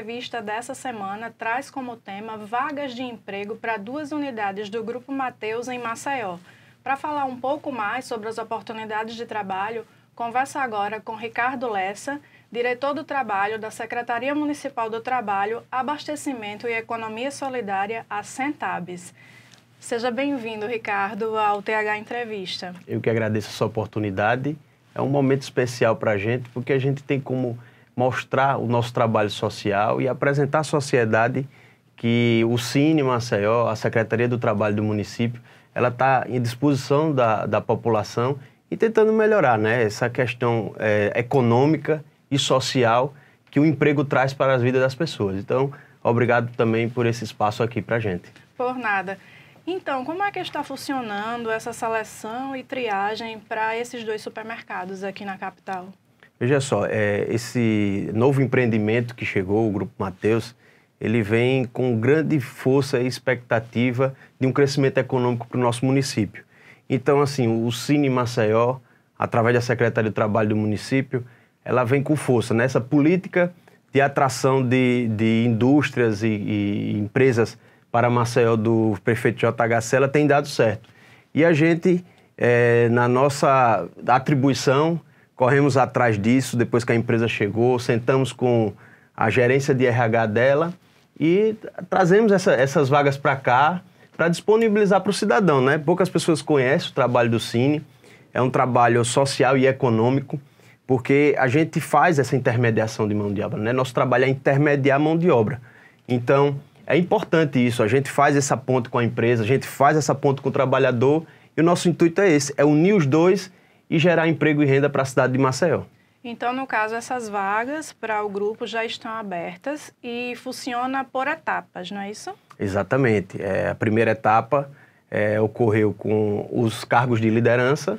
entrevista dessa semana traz como tema vagas de emprego para duas unidades do Grupo Mateus em Maceió. Para falar um pouco mais sobre as oportunidades de trabalho, conversa agora com Ricardo Lessa, diretor do Trabalho da Secretaria Municipal do Trabalho, Abastecimento e Economia Solidária, a Centabes. Seja bem-vindo, Ricardo, ao TH Entrevista. Eu que agradeço essa oportunidade. É um momento especial para a gente, porque a gente tem como mostrar o nosso trabalho social e apresentar à sociedade que o Cine Maceió, a Secretaria do Trabalho do município, ela está em disposição da, da população e tentando melhorar né, essa questão é, econômica e social que o emprego traz para as vidas das pessoas. Então, obrigado também por esse espaço aqui para a gente. Por nada. Então, como é que está funcionando essa seleção e triagem para esses dois supermercados aqui na capital? Veja só, é, esse novo empreendimento que chegou, o Grupo Mateus, ele vem com grande força e expectativa de um crescimento econômico para o nosso município. Então, assim, o Cine Maceió, através da Secretaria do Trabalho do município, ela vem com força nessa política de atração de, de indústrias e, e empresas para Maceió do prefeito JHC, ela tem dado certo. E a gente, é, na nossa atribuição, Corremos atrás disso depois que a empresa chegou, sentamos com a gerência de RH dela e trazemos essa, essas vagas para cá para disponibilizar para o cidadão, né? Poucas pessoas conhecem o trabalho do Cine. É um trabalho social e econômico, porque a gente faz essa intermediação de mão de obra, né? Nosso trabalho é intermediar mão de obra. Então, é importante isso. A gente faz essa ponte com a empresa, a gente faz essa ponte com o trabalhador e o nosso intuito é esse: é unir os dois e gerar emprego e renda para a cidade de Maceió. Então, no caso, essas vagas para o grupo já estão abertas e funciona por etapas, não é isso? Exatamente. É, a primeira etapa é, ocorreu com os cargos de liderança.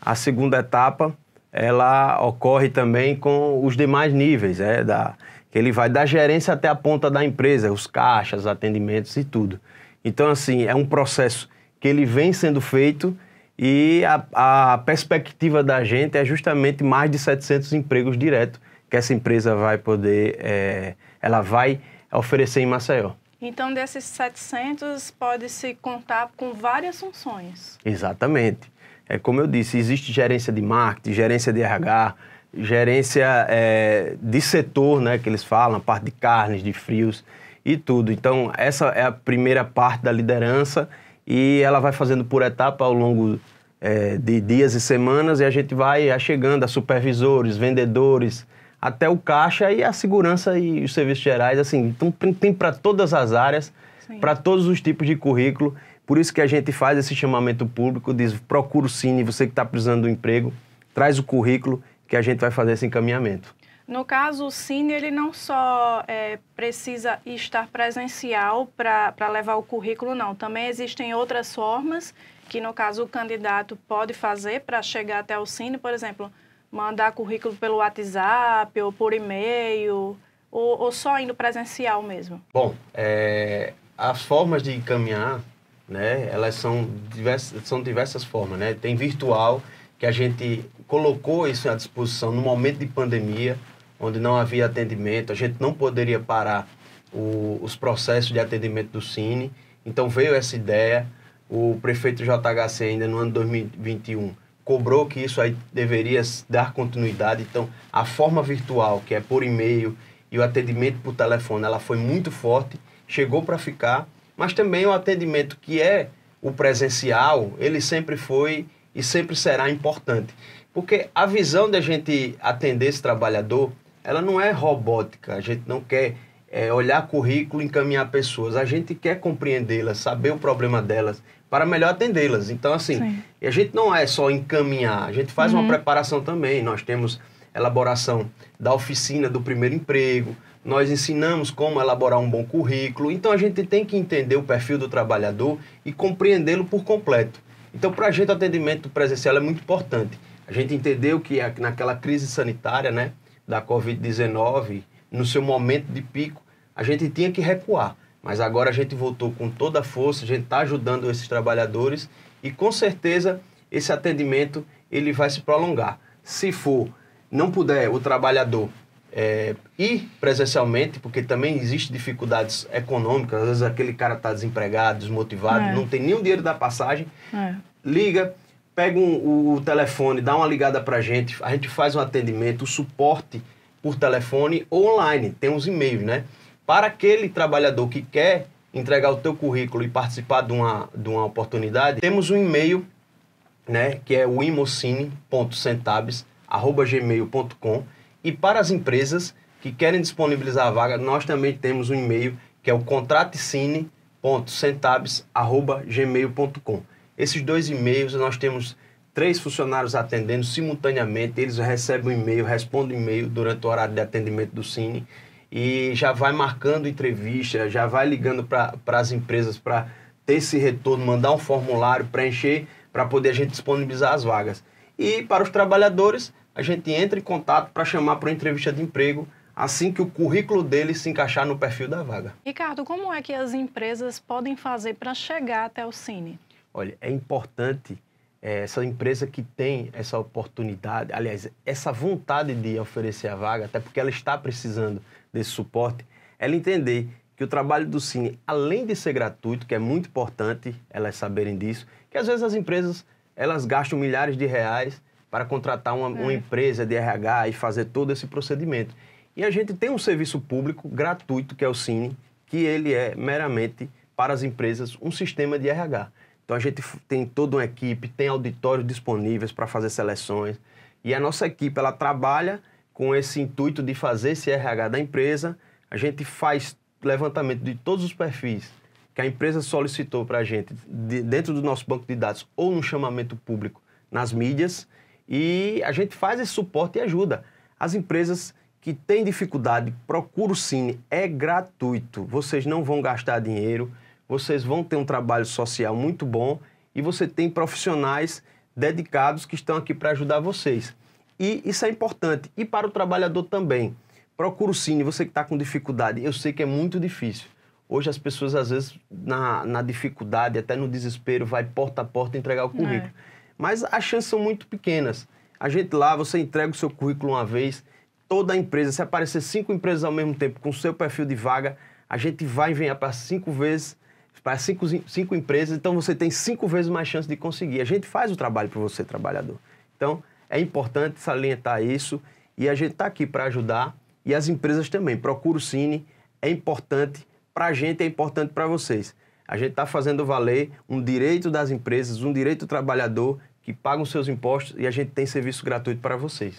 A segunda etapa, ela ocorre também com os demais níveis, é, da, que ele vai da gerência até a ponta da empresa, os caixas, atendimentos e tudo. Então, assim, é um processo que ele vem sendo feito e a, a perspectiva da gente é justamente mais de 700 empregos diretos que essa empresa vai poder, é, ela vai oferecer em Maceió. Então, desses 700, pode-se contar com várias funções. Exatamente. É como eu disse, existe gerência de marketing, gerência de RH, gerência é, de setor, né, que eles falam, parte de carnes, de frios e tudo. Então, essa é a primeira parte da liderança e ela vai fazendo por etapa ao longo é, de dias e semanas e a gente vai chegando a supervisores, vendedores, até o caixa e a segurança e os serviços gerais, assim, então tem para todas as áreas, para todos os tipos de currículo. Por isso que a gente faz esse chamamento público, diz, procura o Cine, você que está precisando do emprego, traz o currículo que a gente vai fazer esse encaminhamento. No caso, o Cine ele não só é, precisa estar presencial para levar o currículo, não. Também existem outras formas que, no caso, o candidato pode fazer para chegar até o Cine, por exemplo, mandar currículo pelo WhatsApp ou por e-mail ou, ou só indo presencial mesmo? Bom, é, as formas de encaminhar, né, elas são diversas, são diversas formas, né? Tem virtual, que a gente colocou isso à disposição no momento de pandemia, onde não havia atendimento, a gente não poderia parar o, os processos de atendimento do Cine. Então veio essa ideia, o prefeito JHC ainda no ano 2021 cobrou que isso aí deveria dar continuidade. Então a forma virtual, que é por e-mail e o atendimento por telefone, ela foi muito forte, chegou para ficar, mas também o atendimento que é o presencial, ele sempre foi e sempre será importante. Porque a visão da gente atender esse trabalhador ela não é robótica. A gente não quer é, olhar currículo, encaminhar pessoas. A gente quer compreendê-las, saber o problema delas, para melhor atendê-las. Então, assim, Sim. a gente não é só encaminhar, a gente faz uhum. uma preparação também. Nós temos elaboração da oficina do primeiro emprego, nós ensinamos como elaborar um bom currículo. Então, a gente tem que entender o perfil do trabalhador e compreendê-lo por completo. Então, para a gente, o atendimento presencial é muito importante. A gente entendeu que naquela crise sanitária, né, da Covid-19, no seu momento de pico, a gente tinha que recuar. Mas agora a gente voltou com toda a força, a gente está ajudando esses trabalhadores e com certeza esse atendimento ele vai se prolongar. Se for, não puder o trabalhador é, ir presencialmente, porque também existe dificuldades econômicas, às vezes aquele cara está desempregado, desmotivado, é. não tem nem o dinheiro da passagem, é. liga, pega um, o telefone, dá uma ligada para a gente, a gente faz um atendimento, o suporte por telefone ou online, tem uns e-mails, né? Para aquele trabalhador que quer entregar o teu currículo e participar de uma, de uma oportunidade, temos um e-mail, né, que é o imocine.centabes@gmail.com e para as empresas que querem disponibilizar a vaga, nós também temos um e-mail que é o contratecine.centabes@gmail.com. Esses dois e-mails, nós temos três funcionários atendendo simultaneamente, eles recebem o um e-mail, respondem o e-mail durante o horário de atendimento do Cine e já vai marcando entrevista, já vai ligando para as empresas para ter esse retorno, mandar um formulário, preencher, para poder a gente disponibilizar as vagas. E para os trabalhadores, a gente entra em contato para chamar para uma entrevista de emprego assim que o currículo dele se encaixar no perfil da vaga. Ricardo, como é que as empresas podem fazer para chegar até o Cine? Olha, é importante é, essa empresa que tem essa oportunidade, aliás, essa vontade de oferecer a vaga, até porque ela está precisando desse suporte, ela entender que o trabalho do Cine, além de ser gratuito, que é muito importante elas saberem disso, que às vezes as empresas elas gastam milhares de reais para contratar uma, é. uma, empresa de RH e fazer todo esse procedimento. E a gente tem um serviço público gratuito, que é o Cine, que ele é meramente para as empresas um sistema de RH. Então a gente tem toda uma equipe, tem auditórios disponíveis para fazer seleções. E a nossa equipe ela trabalha com esse intuito de fazer esse RH da empresa. A gente faz levantamento de todos os perfis que a empresa solicitou para a gente de, dentro do nosso banco de dados ou no chamamento público nas mídias e a gente faz esse suporte e ajuda. As empresas que têm dificuldade, procura o Cine, é gratuito. Vocês não vão gastar dinheiro vocês vão ter um trabalho social muito bom e você tem profissionais dedicados que estão aqui para ajudar vocês. E isso é importante. E para o trabalhador também. Procura o Cine, você que está com dificuldade. Eu sei que é muito difícil. Hoje as pessoas, às vezes, na, na dificuldade, até no desespero, vai porta a porta entregar o é. currículo. É. Mas as chances são muito pequenas. A gente lá, você entrega o seu currículo uma vez, toda a empresa, se aparecer cinco empresas ao mesmo tempo com o seu perfil de vaga, a gente vai enviar para cinco vezes para cinco, cinco empresas, então você tem cinco vezes mais chance de conseguir. A gente faz o trabalho para você, trabalhador. Então, é importante salientar isso e a gente está aqui para ajudar e as empresas também. Procura o Cine, é importante para a gente, é importante para vocês. A gente está fazendo valer um direito das empresas, um direito do trabalhador que paga os seus impostos e a gente tem serviço gratuito para vocês.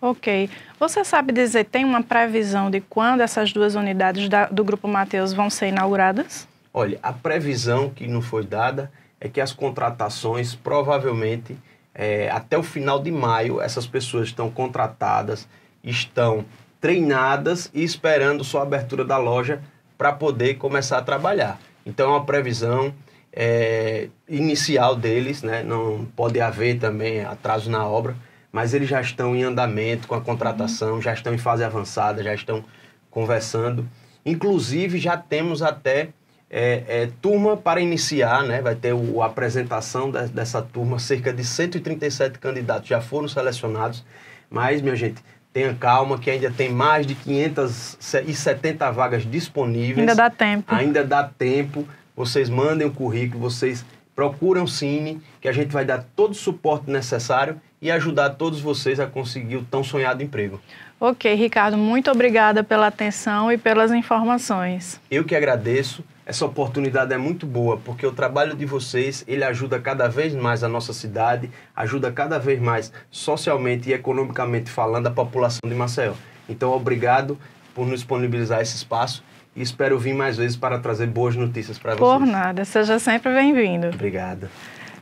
Ok. Você sabe dizer, tem uma previsão de quando essas duas unidades da, do Grupo Mateus vão ser inauguradas? Olha, a previsão que não foi dada é que as contratações provavelmente é, até o final de maio essas pessoas estão contratadas, estão treinadas e esperando sua abertura da loja para poder começar a trabalhar. Então é uma previsão é, inicial deles, né? não pode haver também atraso na obra, mas eles já estão em andamento com a contratação, já estão em fase avançada, já estão conversando. Inclusive já temos até é, é, turma para iniciar, né? Vai ter o, a apresentação de, dessa turma. Cerca de 137 candidatos já foram selecionados. Mas, minha gente, tenha calma que ainda tem mais de 570 vagas disponíveis. Ainda dá tempo. Ainda dá tempo. Vocês mandem o currículo, vocês procuram o Cine, que a gente vai dar todo o suporte necessário e ajudar todos vocês a conseguir o tão sonhado emprego. Ok, Ricardo, muito obrigada pela atenção e pelas informações. Eu que agradeço. Essa oportunidade é muito boa, porque o trabalho de vocês, ele ajuda cada vez mais a nossa cidade, ajuda cada vez mais socialmente e economicamente falando a população de Maceió. Então, obrigado por nos disponibilizar esse espaço e espero vir mais vezes para trazer boas notícias para vocês. Por nada, seja sempre bem-vindo. Obrigado.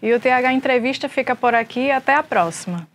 E o TH Entrevista fica por aqui, até a próxima.